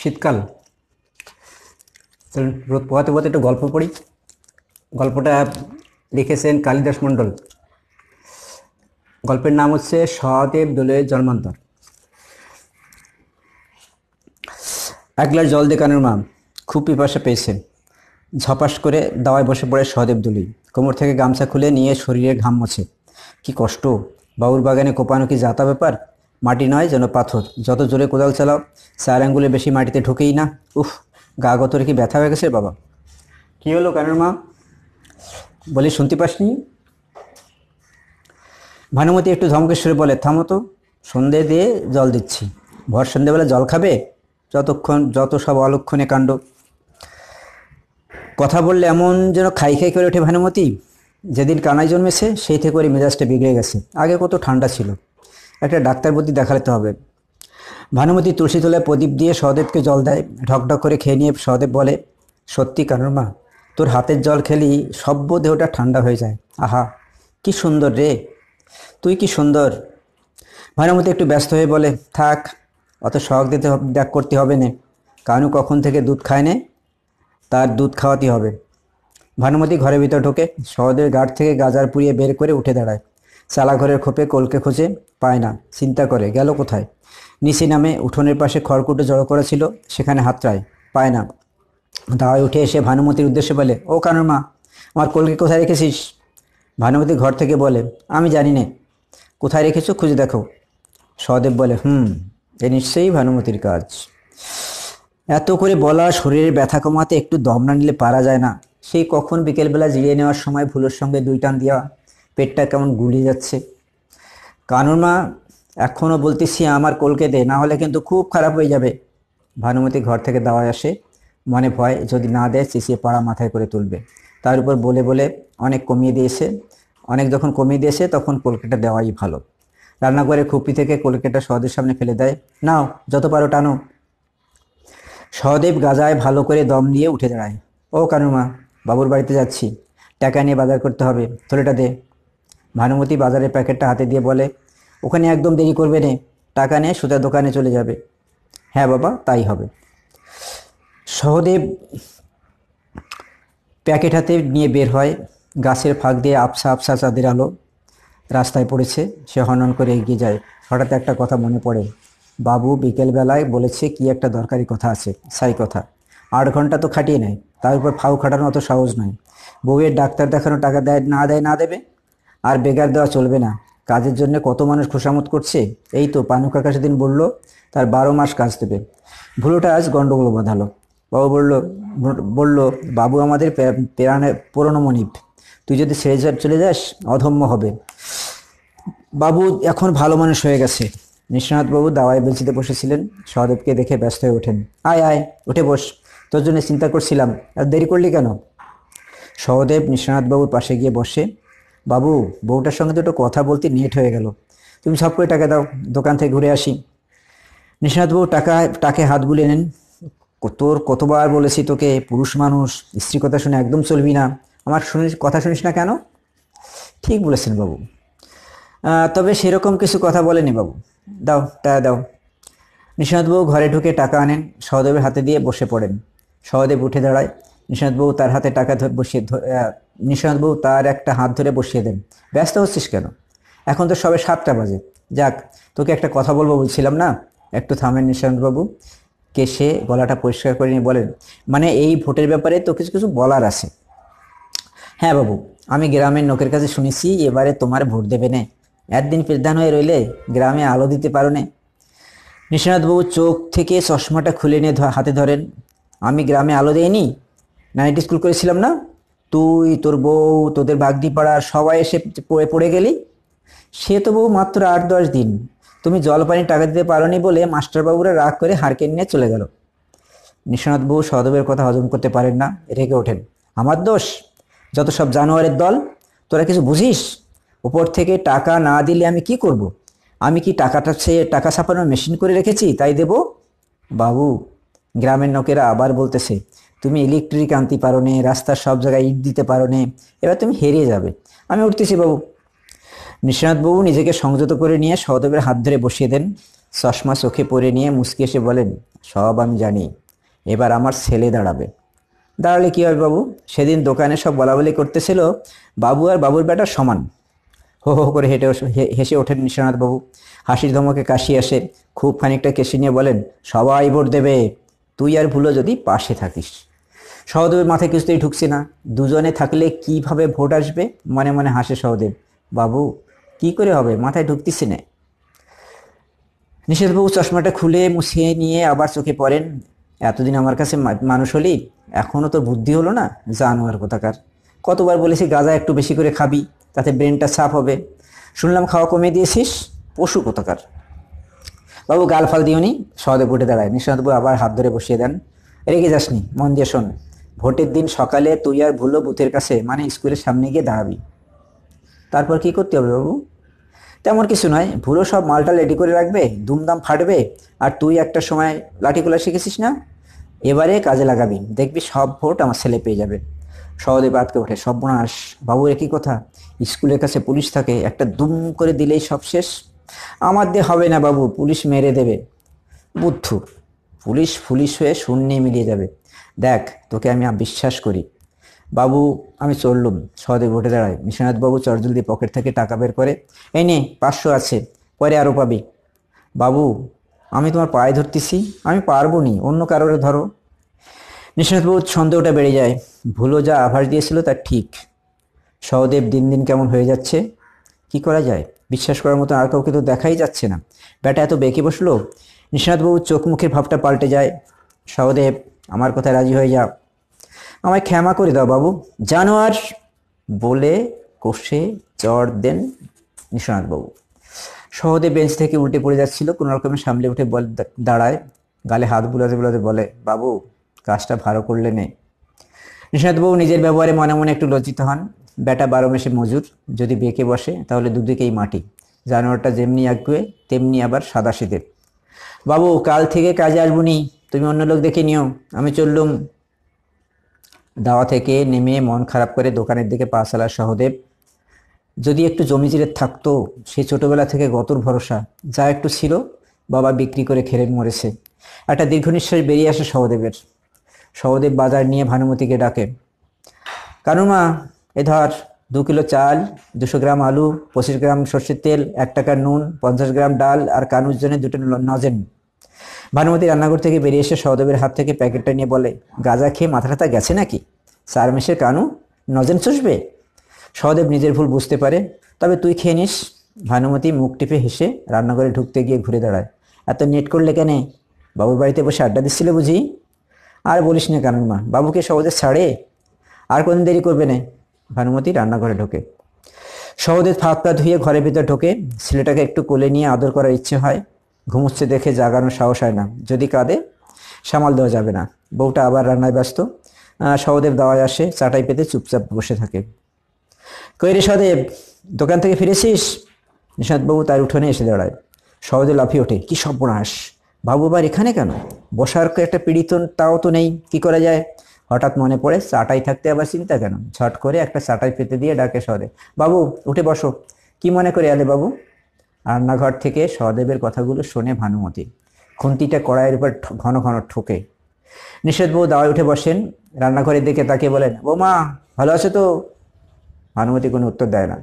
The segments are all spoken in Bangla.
শীতকাল রোদ পোহাতে পোহাতে একটু গল্প পড়ি গল্পটা লিখেছেন কালিদাস মণ্ডল গল্পের নাম হচ্ছে সহদেব দোলের জন্মান্তর এক গ্লাস জল দেখানোর মা খুব পিপাসা পেয়েছে ঝপাস করে দাওয়ায় বসে পড়ে সহদেব দুলি কোমর থেকে গামছা খুলে নিয়ে শরীরে ঘাম মছে কি কষ্ট বাউর বাগানে কোপানো কি যাতা ব্যাপার মাটি নয় যেন পাথর যত জোরে কোদাল চালাও চার আঙ্গুলে বেশি মাটিতে ঢুকেই না উফ গা গত রেখে ব্যথা হয়ে গেছে বাবা কী হলো কেন মা বলি শুনতে পাসনি ভানুমতি একটু ধমকেশ্বরে বলে থামো তো সন্ধে দিয়ে জল দিচ্ছি ভর সন্ধেবেলা জল খাবে যতক্ষণ যত সব অলক্ষণে কাণ্ড কথা বললে এমন যেন খাই খাই করে ওঠে ভানুমতি যেদিন কানায় জন্মেছে সেই থেকে ওর মেজাজটা বিগড়ে গেছে আগে কত ঠান্ডা ছিল একটা ডাক্তার বুদ্ধি দেখাতে হবে ভানুমতি তুলসী তোলায় প্রদীপ দিয়ে সহদেবকে জল দেয় ঢকঢক করে খেয়ে নিয়ে সহদেব বলে সত্যি কানুর মা তোর হাতের জল খেলি সভ্য দেহটা ঠান্ডা হয়ে যায় আহা কি সুন্দর রে তুই কি সুন্দর ভানুমতি একটু ব্যস্ত হয়ে বলে থাক অত শখ দিতে দেখ করতে হবে না কানু কখন থেকে দুধ খায় নে তার দুধ খাওয়াতে হবে ভানুমতি ঘরের ভিতর ঢোকে সহদেবের গাড় থেকে গাজার পুড়িয়ে বের করে উঠে দাঁড়ায় চালাঘরের খোপে কলকে খোঁজে পায় না চিন্তা করে গেল কোথায় নিচে নামে উঠোনের পাশে খড়কুটো জড়ো করা ছিল সেখানে হাতরায় পায় না দাওয়ায় উঠে এসে ভানুমতির উদ্দেশ্যে বলে ও কানুর মা আমার কলকে কোথায় রেখেছিস ভানুমতি ঘর থেকে বলে আমি জানি নে কোথায় রেখেছো খুঁজে দেখো সহদেব বলে হুম এ নিশ্চয়ই ভানুমতির কাজ এত করে বলা শরীরের ব্যথা কমাতে একটু দম না নিলে পারা যায় না সেই কখন বিকেলবেলা জিরিয়ে নেওয়ার সময় ভুলোর সঙ্গে দুই টান দেওয়া পেটটা কেমন গুলিয়ে যাচ্ছে কানুর মা এখনও বলতেছি আমার কলকেতে দে না হলে কিন্তু খুব খারাপ হয়ে যাবে ভানুমতি ঘর থেকে দাওয়ায় আসে মনে ভয় যদি না দেয় চেঁচিয়ে পাড়া মাথায় করে তুলবে তার উপর বলে বলে অনেক কমিয়ে দিয়েছে অনেক যখন কমিয়ে দিয়েছে তখন কলকেটা দেওয়াই ভালো রান্নাঘরে খুপি থেকে কলকেটা সহদের সামনে ফেলে দেয় নাও যত পারো টানো সহদেব গাজায় ভালো করে দম নিয়ে উঠে দাঁড়ায় ও কানুমা বাবুর বাড়িতে যাচ্ছি টাকা নিয়ে বাজার করতে হবে থলেটা দে ভানুমতি বাজারের প্যাকেটটা হাতে দিয়ে বলে ওখানে একদম দেরি করবে নে টাকা নিয়ে সুতা দোকানে চলে যাবে হ্যাঁ বাবা তাই হবে সহদেব প্যাকেট হাতে নিয়ে বের হয় গাছের ফাঁক দিয়ে আফসা আবসা চাঁদের আলো রাস্তায় পড়েছে সে হনন করে এগিয়ে যায় হঠাৎ একটা কথা মনে পড়ে বাবু বিকেলবেলায় বলেছে কি একটা দরকারি কথা আছে সাই কথা আট ঘন্টা তো খাটিয়ে নেয় তার উপর ফাউ খাটানো অত সহজ নয় বউয়ের ডাক্তার দেখানো টাকা দেয় না দেয় না দেবে আর বেকার দেওয়া চলবে না কাজের জন্য কত মানুষ খোসামত করছে এই তো পানু কাকা সেদিন বলল তার বারো মাস কাজ দেবে ভুলোটা আজ গণ্ডগোল বাঁধালো বাবু বলল বলল বাবু আমাদের প্রাণে পুরনো মনিপ তুই যদি ছেড়ে যা চলে যাস অধম্য হবে বাবু এখন ভালো মানুষ হয়ে গেছে নিশ্বনাথ বাবু দাওয়ায় বেঞ্চিতে বসেছিলেন সহদেবকে দেখে ব্যস্ত হয়ে ওঠেন আয় আয় উঠে বস তোর জন্য চিন্তা করছিলাম আর দেরি করলি কেন সহদেব বাবুর পাশে গিয়ে বসে বাবু বউটার সঙ্গে দুটো কথা বলতে নেট হয়ে গেল তুমি সব করে টাকা দাও দোকান থেকে ঘুরে আসি বউ টাকা টাকে হাত বুলে নেন তোর কতবার বলেছি তোকে পুরুষ মানুষ স্ত্রী কথা শুনে একদম চলবি না আমার শুনিস কথা শুনিস না কেন ঠিক বলেছেন বাবু তবে সেরকম কিছু কথা বলেনি বাবু দাও টাকা দাও বউ ঘরে ঢুকে টাকা আনেন সহদেবের হাতে দিয়ে বসে পড়েন সহদেব উঠে দাঁড়ায় বউ তার হাতে টাকা বসিয়ে নিশানবাবু তার একটা হাত ধরে বসিয়ে দেন ব্যস্ত হচ্ছিস কেন এখন তো সবে সাতটা বাজে যাক তোকে একটা কথা বলবো বলছিলাম না একটু থামেন নিশানবাবু কে সে গলাটা পরিষ্কার করে নিয়ে বলেন মানে এই ভোটের ব্যাপারে তো কিছু কিছু বলার আছে হ্যাঁ বাবু আমি গ্রামের লোকের কাছে শুনেছি এবারে তোমার ভোট দেবে না একদিন প্রধান হয়ে রইলে গ্রামে আলো দিতে পারো না নিশানাথবাবু চোখ থেকে চশমাটা খুলে নিয়ে হাতে ধরেন আমি গ্রামে আলো দেয়নি নাইট স্কুল করেছিলাম না তুই তোর বউ তোদের বাগদি পাড়া সবাই এসে পড়ে পড়ে গেলি সে তো বউ মাত্র আট দশ দিন তুমি জল পানি টাকা দিতে নি বলে মাস্টারবাবুরা রাগ করে হারকে নিয়ে চলে গেল নিশ্বনাথ বউ সদবের কথা হজম করতে পারেন না রেগে ওঠেন আমার দোষ যত সব জানোয়ারের দল তোরা কিছু বুঝিস উপর থেকে টাকা না দিলে আমি কি করব। আমি কি টাকাটা সে টাকা ছাপানোর মেশিন করে রেখেছি তাই দেব বাবু গ্রামের লোকেরা আবার বলতেছে তুমি ইলেকট্রিক আনতে পারো নে রাস্তার সব জায়গায় ইট দিতে পারো নে এবার তুমি হেরিয়ে যাবে আমি উঠতেছি বাবু বাবু নিজেকে সংযত করে নিয়ে সহদেবের হাত ধরে বসিয়ে দেন চশমা চোখে পরে নিয়ে মুসকি এসে বলেন সব আমি জানি এবার আমার ছেলে দাঁড়াবে দাঁড়ালে কী হবে বাবু সেদিন দোকানে সব বলা বলি করতেছিল বাবু আর বাবুর বেটা সমান হো হো করে হেঁটে হেসে ওঠেন বাবু হাসির ধমকে কাশি আসে খুব খানিকটা কেশি নিয়ে বলেন সবাই ভোট দেবে তুই আর ভুলো যদি পাশে থাকিস সহদেবের মাথায় কিছুতেই ঢুকছে না দুজনে থাকলে কিভাবে ভোট আসবে মনে মনে হাসে সহদেব বাবু কি করে হবে মাথায় ঢুকতিস না নিষেধবাবু চশমাটা খুলে মুছিয়ে নিয়ে আবার চোখে পড়েন এতদিন আমার কাছে মানুষ হলেই এখনও তোর বুদ্ধি হলো না জানোয়ার কোথাকার কতবার বলেছি গাঁজা একটু বেশি করে খাবি তাতে ব্রেনটা সাফ হবে শুনলাম খাওয়া কমিয়ে দিয়েছিস পশু কোথাকার বাবু গাল ফাল দিওনি সহদেব উঠে দাঁড়ায় নিঃসহদেবু আবার হাত ধরে বসিয়ে দেন রেগে যাসনি মন দিয়ে শোন ভোটের দিন সকালে তুই আর ভুলো বুথের কাছে মানে স্কুলের সামনে গিয়ে দাঁড়াবি তারপর কি করতে হবে বাবু তেমন কিছু নয় ভুলো সব মালটা রেডি করে রাখবে দুমদাম ফাটবে আর তুই একটা সময় লাঠি খোলা শিখেছিস না এবারে কাজে লাগাবি দেখবি সব ভোট আমার ছেলে পেয়ে যাবে সহদেব আটকে ওঠে সর্বনাশ বাবু একই কথা স্কুলের কাছে পুলিশ থাকে একটা দুম করে দিলেই সব শেষ আমার দিয়ে হবে না বাবু পুলিশ মেরে দেবে বুদ্ধু পুলিশ পুলিশ হয়ে শূন্যে মিলিয়ে যাবে দেখ তোকে আমি বিশ্বাস করি বাবু আমি চললুম সহদেব উঠে দাঁড়ায় বিশ্বনাথ বাবু চরজলদি পকেট থেকে টাকা বের করে এই নে পাঁচশো আছে পরে আরও পাবি বাবু আমি তোমার পায়ে ধরতেছি আমি পারবো নি অন্য কারোর ধরো নিশানাথবাবু সন্দেহটা বেড়ে যায় ভুলো যা আভাস দিয়েছিল তা ঠিক সহদেব দিন দিন কেমন হয়ে যাচ্ছে কি করা যায় বিশ্বাস করার মতো আর কাউকে তো দেখাই যাচ্ছে না ব্যাটা এত বেঁকে বসলো নিশানাথবাবুর চোখ মুখের ভাবটা পাল্টে যায় সহদেব আমার কথায় রাজি হয়ে যাও আমায় ক্ষমা করে দাও বাবু জানোয়ার বলে কষে চড় দেন বাবু সহদে বেঞ্চ থেকে উল্টে পড়ে যাচ্ছিল কোনো রকমে সামলে উঠে বল দাঁড়ায় গালে হাত বুলাতে বুলাতে বলে বাবু কাজটা ভালো করলে নে বাবু নিজের ব্যবহারে মনে মনে একটু লজ্জিত হন বেটা বারো মাসে মজুর যদি বেঁকে বসে তাহলে দুদিকেই মাটি জানোয়ারটা যেমনি আঁকবে তেমনি আবার সাদা বাবু কাল থেকে কাজে নি তুমি অন্য লোক দেখে নিও আমি চললুম দাওয়া থেকে নেমে মন খারাপ করে দোকানের দিকে পা চালা সহদেব যদি একটু জমি জিরে থাকতো সে ছোটোবেলা থেকে গতর ভরসা যা একটু ছিল বাবা বিক্রি করে খেলে মরেছে একটা দীর্ঘ নিঃশ্বাস বেরিয়ে আসে সহদেবের সহদেব বাজার নিয়ে ভানুমতিকে ডাকে কানুমা এ ধর দু কিলো চাল দুশো গ্রাম আলু পঁচিশ গ্রাম সর্ষের তেল এক টাকা নুন পঞ্চাশ গ্রাম ডাল আর কানুর জন্য দুটো নজেন ভানুমতি রান্নাঘর থেকে বেরিয়ে এসে সহদেবের হাত থেকে প্যাকেটটা নিয়ে বলে গাজা খেয়ে মাথাটা গেছে নাকি চার মেসের কানু নজেন চুষবে সহদেব নিজের ভুল বুঝতে পারে তবে তুই খেয়ে নিস ভানুমতি মুখ টিপে হেসে রান্নাঘরে ঢুকতে গিয়ে ঘুরে দাঁড়ায় এত নেট করলে কেন বাবুর বাড়িতে বসে আড্ডা দিচ্ছিল বুঝি আর বলিস না কানুর মা বাবুকে সহজে ছাড়ে আর কোনো দেরি করবে না ভানুমতি রান্নাঘরে ঢোকে সহদেব ফাঁক পা ধুয়ে ঘরের ভিতরে ঢোকে ছেলেটাকে একটু কোলে নিয়ে আদর করার ইচ্ছে হয় ঘুমুচ্ছে দেখে জাগানোর সাহস হয় না যদি কাঁদে সামাল দেওয়া যাবে না বউটা আবার রান্নায় ব্যস্ত সহদেব দাওয়ায় আসে চাটাই পেতে চুপচাপ বসে থাকে কৈরে সহদেব দোকান থেকে ফিরেছিস বাবু তার উঠোনে এসে দাঁড়ায় সহদেব লাফিয়ে ওঠে কি সর্বনাশ বাবু আবার এখানে কেন বসার একটা পীড়িত তাও তো নেই কি করা যায় হঠাৎ মনে পড়ে চাটাই থাকতে আবার চিন্তা কেন ঝট করে একটা চাটাই পেতে দিয়ে ডাকে সহদেব বাবু উঠে বসো কি মনে করে আলে বাবু রান্নাঘর থেকে সহদেবের কথাগুলো শোনে ভানুমতি খুন্তিটা কড়াইয়ের উপর ঘন ঘন ঠোকে নিষেধ বউ দাওয়ায় উঠে বসেন রান্নাঘরের দিকে তাকে বলেন বৌমা ভালো আছে তো ভানুমতি কোনো উত্তর দেয় না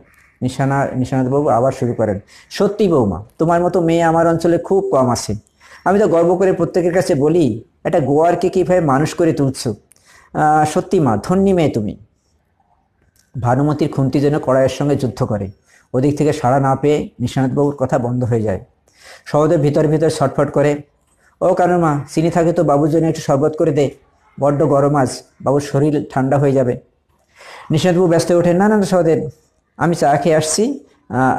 নিশানা নিশানাথ বাবু আবার শুরু করেন সত্যি বৌমা তোমার মতো মেয়ে আমার অঞ্চলে খুব কম আছে আমি তো গর্ব করে প্রত্যেকের কাছে বলি একটা গোয়ারকে কীভাবে মানুষ করে তুলছ সত্যি মা ধন্যী মেয়ে তুমি ভানুমতির খুন্তি যেন কড়াইয়ের সঙ্গে যুদ্ধ করে ওদিক থেকে সাড়া না পেয়ে নিশানাথবাবুর কথা বন্ধ হয়ে যায় সহদেব ভিতর ভিতর ছটফট করে ও কেন মা চিনি থাকে তো বাবুর জন্য একটু শরবত করে দে বড্ড গরম আজ বাবুর শরীর ঠান্ডা হয়ে যাবে নিশানাথবাবু ব্যস্ত ওঠেন না না সহদেব আমি চা খেয়ে আসছি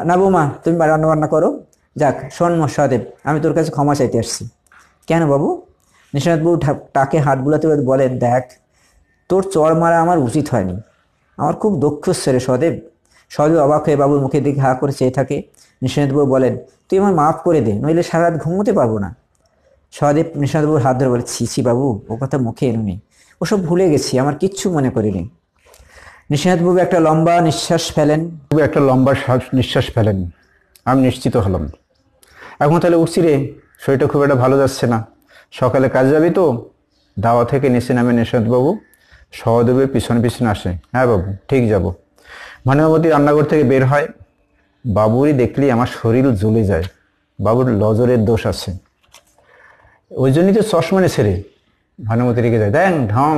না বৌমা তুমি রান্না বান্না করো যাক শোন সহদেব আমি তোর কাছে ক্ষমা চাইতে আসছি কেন বাবু নিশানাথবাবু টাকে হাত বুলাতে বলেন দেখ তোর চর মারা আমার উচিত হয়নি আমার খুব দক্ষ ছেলে সদেব সজু অবাক হয়ে বাবুর মুখের দিকে হা করে চেয়ে থাকে নিশান্তবাবু বলেন তুই আমার মাফ করে দে নইলে সারা রাত ঘুমোতে পারবো না সহদেব নিশান্তবাবুর হাত ধরে বলে ছি ছি বাবু ও কথা মুখে এনুনি ওসব ভুলে গেছি আমার কিচ্ছু মনে করিনি নিশান্তবাবু একটা লম্বা নিঃশ্বাস ফেলেন একটা লম্বা নিঃশ্বাস ফেলেন আমি নিশ্চিত হলাম এখন তাহলে উঠছি রে শরীরটা খুব একটা ভালো যাচ্ছে না সকালে কাজ যাবি তো দাওয়া থেকে নিচে নামে নিশান্তবাবু সহদেবের পিছন পিছন আসে হ্যাঁ বাবু ঠিক যাবো ভানুমতি রান্নাঘর থেকে বের হয় বাবুরি দেখলেই আমার শরীর জ্বলে যায় বাবুর লজরের দোষ আছে ওই জন্যই তো চশমানে ছেড়ে ভানুমতি রেখে যায় দেখ ঢং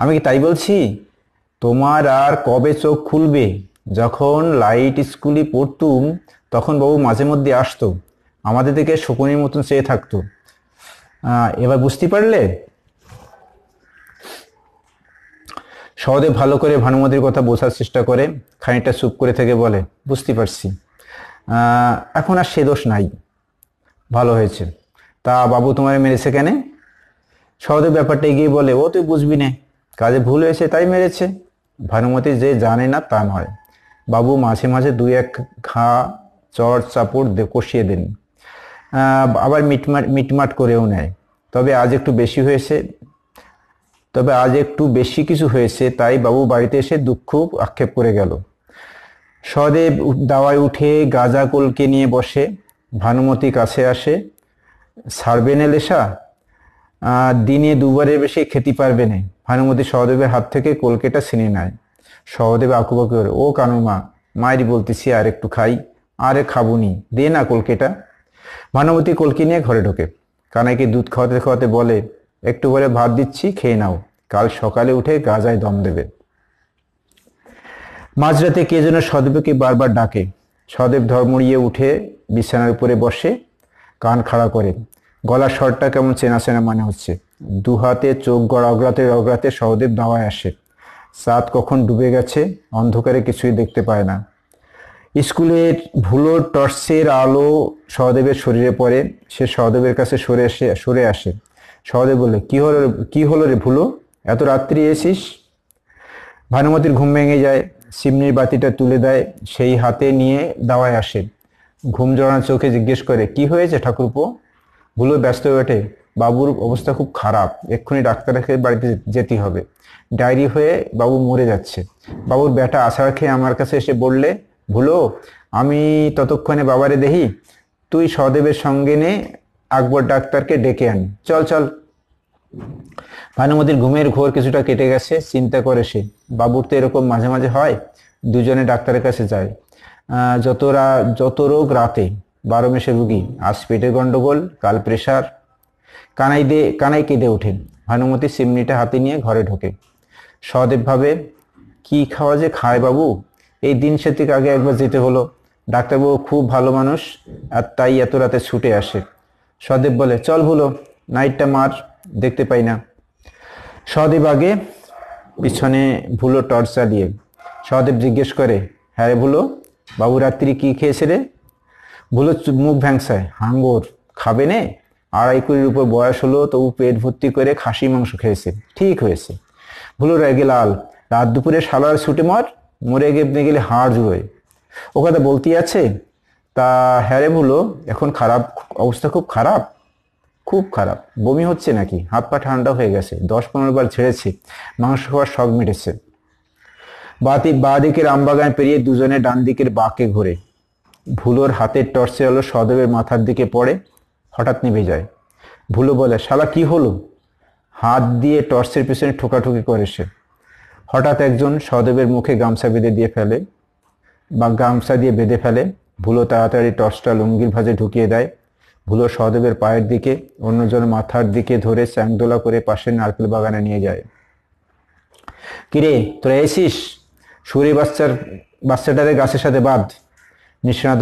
আমি কি তাই বলছি তোমার আর কবে চোখ খুলবে যখন লাইট স্কুলে পড়তুম তখন বাবু মাঝে মধ্যে আসতো আমাদের দিকে শকুনের মতন চেয়ে থাকতো এবার বুঝতে পারলে সহদেব ভালো করে ভানুমতির কথা বোঝার চেষ্টা করে খানিকটা চুপ করে থেকে বলে বুঝতে পারছি এখন আর সে দোষ নাই ভালো হয়েছে তা বাবু তোমার মেরেছে কেন সহদেব ব্যাপারটা এগিয়ে বলে ও তুই বুঝবি না কাজে ভুল হয়েছে তাই মেরেছে ভানুমতি যে জানে না তা নয় বাবু মাঝে মাঝে দুই এক ঘা চর চাপড় কষিয়ে দেন আবার মিটমাট মিটমাট করেও নেয় তবে আজ একটু বেশি হয়েছে তবে আজ একটু বেশি কিছু হয়েছে তাই বাবু বাড়িতে এসে দুঃখ আক্ষেপ করে গেল সদেব দাওয়ায় উঠে গাঁজা কোলকে নিয়ে বসে ভানুমতি কাছে আসে সারবে না লেশা দিনে দুবারের বেশি খেতে পারবে না ভানুমতি সহদেবের হাত থেকে কলকেটা ছিনে নেয় সহদেব আকুবাকু করে ও কানুমা মায়ের বলতেছি আর একটু খাই আরে খাবুনি দে না কলকেটা ভানুমতি কলকে নিয়ে ঘরে ঢোকে কানাইকে দুধ খাওয়াতে খাওয়াতে বলে একটু পরে ভাত দিচ্ছি খেয়ে নাও কাল সকালে উঠে গাজায় দম দেবে মাঝরাতে কে যেন সদেবকে বারবার ডাকে সদেব ধর্মড়িয়ে উঠে বিছানার উপরে বসে কান খাড়া করে গলার স্বরটা কেমন চেনা চেনা মনে হচ্ছে দুহাতে চোখ গড় অগ্রাতে অগ্রাতে সহদেব দাওয়ায় আসে সাত কখন ডুবে গেছে অন্ধকারে কিছুই দেখতে পায় না স্কুলের ভুলো টর্চের আলো সহদেবের শরীরে পড়ে সে সহদেবের কাছে সরে এসে সরে আসে সহদেব বললেন কি হলো কি হলো রে ভুলো এত রাত্রি এসিস ভানুমতির ঘুম ভেঙে যায় সিমনির বাতিটা তুলে দেয় সেই হাতে নিয়ে দাওয়ায় আসে ঘুম জড়ানো চোখে জিজ্ঞেস করে কি হয়েছে ঠাকুরপো ভুলো ব্যস্ত হয়ে ওঠে বাবুর অবস্থা খুব খারাপ এক্ষুনি ডাক্তারকে বাড়িতে যেতে হবে ডায়েরি হয়ে বাবু মরে যাচ্ছে বাবুর ব্যাটা আশা রাখে আমার কাছে এসে বললে ভুলো আমি ততক্ষণে বাবারে দেহি তুই সহদেবের সঙ্গে নে আকবর ডাক্তারকে ডেকে আন চল চল ভানুমতির ঘুমের ঘোর কিছুটা কেটে গেছে চিন্তা করে সে বাবুর তো এরকম মাঝে মাঝে হয় দুজনে ডাক্তারের কাছে যায় যত যত রোগ রাতে বারো মেশে রুগী আজ পেটে গন্ডগোল কাল প্রেশার কানাই দে কানাই কেঁদে ওঠে ভানুমতি সিমনিটা হাতে নিয়ে ঘরে ঢোকে সদেবভাবে কি খাওয়া যে খায় বাবু এই দিন সেতিক আগে একবার যেতে হলো ডাক্তারবাবু খুব ভালো মানুষ আর তাই এত রাতে ছুটে আসে সদেব বলে চল ভুলো নাইটটা মার দেখতে পাই না সদেব আগে পিছনে ভুলো টর্চা দিয়ে সদেব জিজ্ঞেস করে হ্যাঁ রে ভুলো বাবু রাত্রি কি খেয়েছে রে ভুলো মুখ ভ্যাংসায় হাঙ্গর খাবে নে আড়াই কুড়ির উপর বয়স হলো তবু পেট ভর্তি করে খাসি মাংস খেয়েছে ঠিক হয়েছে ভুলো রেগে লাল রাত দুপুরে সালার ছুটে মর মরে গেলে হাড় জুয়ে ও কথা বলতেই আছে তা হ্যারে বললো এখন খারাপ অবস্থা খুব খারাপ খুব খারাপ বমি হচ্ছে নাকি হাত পা ঠান্ডা হয়ে গেছে দশ পনেরো বার ছেড়েছি মাংস খাওয়ার শখ মিটেছে বাতি বা দিকের আমবাগান পেরিয়ে দুজনে ডান দিকের বাঁকে ঘুরে ভুলোর হাতের টর্চে আলো সদবের মাথার দিকে পড়ে হঠাৎ নেমে যায় ভুলো বলে শালা কি হলো হাত দিয়ে টর্চের পিছনে ঠোকাঠুকি করে সে হঠাৎ একজন সদবের মুখে গামছা বেঁধে দিয়ে ফেলে বা গামছা দিয়ে বেঁধে ফেলে ভুলো তাড়াতাড়ি টর্চটা লুঙ্গির ভাঁজে ঢুকিয়ে দেয় ভুলো সহদেবের পায়ের দিকে অন্যজন মাথার দিকে ধরে স্যাংদোলা করে পাশে নারকেল বাগানে নিয়ে যায় কিরে তোরা এসিস সুরে বাচ্চার বাচ্চাটারে গাছের সাথে বাদ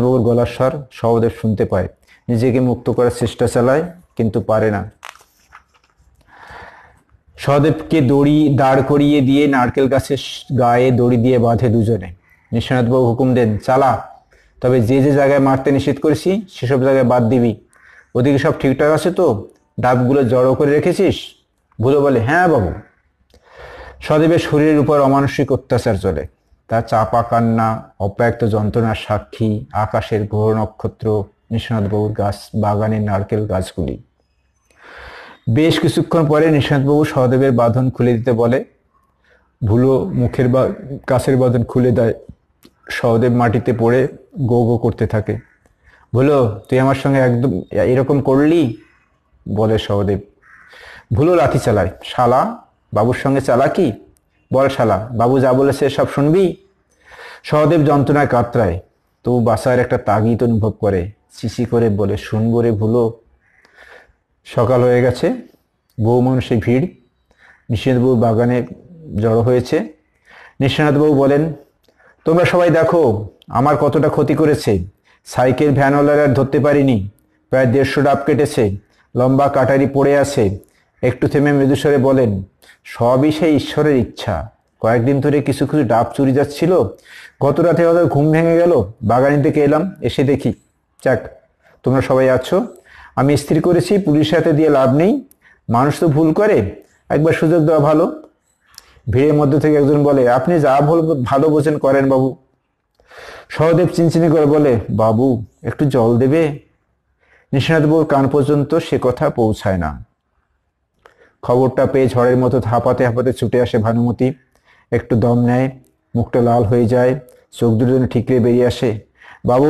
বাবুর গলার স্বর সহদেব শুনতে পায় নিজেকে মুক্ত করার চেষ্টা চালায় কিন্তু পারে না সহদেবকে দড়ি দাঁড় করিয়ে দিয়ে নারকেল গাছের গায়ে দড়ি দিয়ে বাঁধে দুজনে বাবু হুকুম দেন চালা তবে যে যে জায়গায় মারতে নিষেধ করেছি সেসব জায়গায় বাদ দিবি ওদিকে সব ঠিকঠাক আছে তো ডাবগুলো জড়ো করে রেখেছিস ভুলো বলে হ্যাঁ বাবু সদেবের শরীরের উপর অমানসিক অত্যাচার চলে তার চাপা কান্না অব্যক্ত যন্ত্রণার সাক্ষী আকাশের ঘোর নক্ষত্র বাবুর গাছ বাগানের নারকেল গাছগুলি বেশ কিছুক্ষণ পরে বাবু সহদেবের বাঁধন খুলে দিতে বলে ভুলো মুখের বা গাছের বাঁধন খুলে দেয় সহদেব মাটিতে পড়ে গো গো করতে থাকে ভুলো তুই আমার সঙ্গে একদম এরকম করলি বলে সহদেব ভুলো লাথি চালায় শালা বাবুর সঙ্গে চালা কি বল শালা বাবু যা বলে সে সব শুনবি সহদেব যন্ত্রণায় কাতরায় তবু বাসার একটা তাগিদ অনুভব করে সিসি করে বলে শুনবো রে ভুলো সকাল হয়ে গেছে বউ মানুষের ভিড় নিশীনাথবাবু বাগানে জড়ো হয়েছে নিশীনাথবাবু বলেন তোমরা সবাই দেখো আমার কতটা ক্ষতি করেছে সাইকেল ভ্যানওয়ালার ধরতে পারিনি প্রায় দেড়শো ডাব কেটেছে লম্বা কাটারি পড়ে আছে একটু থেমে মৃদুস্বরে বলেন সবই সেই ঈশ্বরের ইচ্ছা কয়েকদিন ধরে কিছু কিছু ডাব চুরি যাচ্ছিল গত রাতে হয়তো ঘুম ভেঙে গেল বাগানি থেকে এলাম এসে দেখি যাক তোমরা সবাই আছো আমি স্থির করেছি পুলিশের হাতে দিয়ে লাভ নেই মানুষ তো ভুল করে একবার সুযোগ দেওয়া ভালো ভিড়ের মধ্যে থেকে একজন বলে আপনি যা ভুল ভালো বোঝেন করেন বাবু সহদেব চিনচিনি করে বলে বাবু একটু জল দেবে নিশানাথবাবুর কান পর্যন্ত সে কথা পৌঁছায় না খবরটা পেয়ে ঝড়ের মতো হাঁপাতে হাঁপাতে ছুটে আসে ভানুমতি একটু দম নেয় মুখটা লাল হয়ে যায় চোখ দুজন ঠিকরে বেরিয়ে আসে বাবু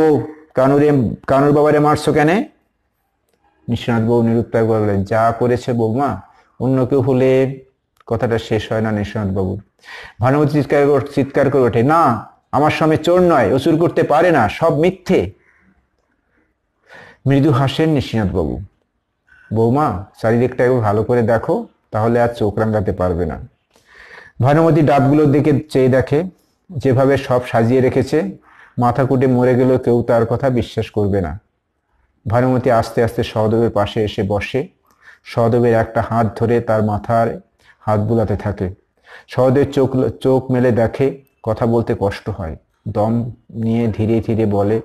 কানুরে কানুর বাবারে মারছো কেন নিশানাথবাবু নিরুত্তর বললেন যা করেছে বৌমা অন্য কেউ হলে কথাটা শেষ হয় না নিশনাথ বাবু ভানুমতি চিৎকার চিৎকার করে ওঠে না আমার স্বামী চোর নয় অসুর করতে পারে না সব মিথ্যে মৃদু হাসেন নিশিনাথ বাবু বৌমা চারিদিকটা একবার ভালো করে দেখো তাহলে আর চোখ রাঙাতে পারবে না ভানুমতি ডাবগুলোর দিকে চেয়ে দেখে যেভাবে সব সাজিয়ে রেখেছে মাথা কুটে মরে গেলেও কেউ তার কথা বিশ্বাস করবে না ভানুমতি আস্তে আস্তে সহদেবের পাশে এসে বসে সহদেবের একটা হাত ধরে তার মাথার হাত বোলাতে থাকে সহদের চোখ চোখ মেলে দেখে কথা বলতে কষ্ট হয় দম নিয়ে ধীরে ধীরে বলে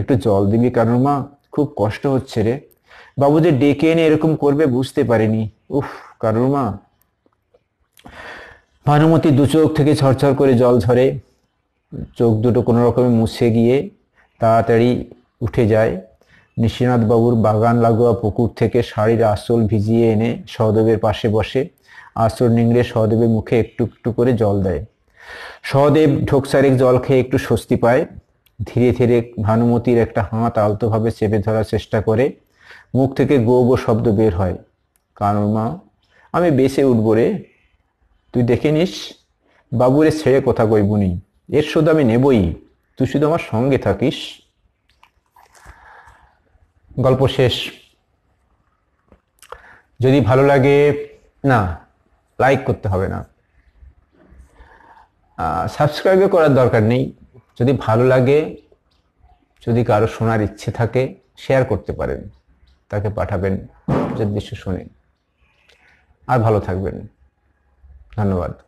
একটু জল দিবি কারণ মা খুব কষ্ট হচ্ছে রে বাবু যে ডেকে এনে এরকম করবে বুঝতে পারিনি উফ কারুর মা ভানুমতি দু চোখ থেকে ছড়ছড় করে জল ঝরে চোখ দুটো কোনো রকমে মুছে গিয়ে তাড়াতাড়ি উঠে যায় বাবুর বাগান লাগোয়া পুকুর থেকে শাড়ির আসল ভিজিয়ে এনে সহদেবের পাশে বসে আঁচড় নিংড়ে সহদেবের মুখে একটু একটু করে জল দেয় সহদেব ঢোকসারেক জল খেয়ে একটু স্বস্তি পায় ধীরে ধীরে ভানুমতির একটা হাত আলতোভাবে চেপে ধরার চেষ্টা করে মুখ থেকে গো গো শব্দ বের হয় কারণ মা আমি বেঁচে উঠবো রে তুই দেখে নিস বাবুরে ছেড়ে কথা কইবুনি এর শুধু আমি নেবই তুই শুধু আমার সঙ্গে থাকিস গল্প শেষ যদি ভালো লাগে না লাইক করতে হবে না সাবস্ক্রাইবও করার দরকার নেই যদি ভালো লাগে যদি কারো শোনার ইচ্ছে থাকে শেয়ার করতে পারেন তাকে পাঠাবেন যদি সে শোনেন আর ভালো থাকবেন ধন্যবাদ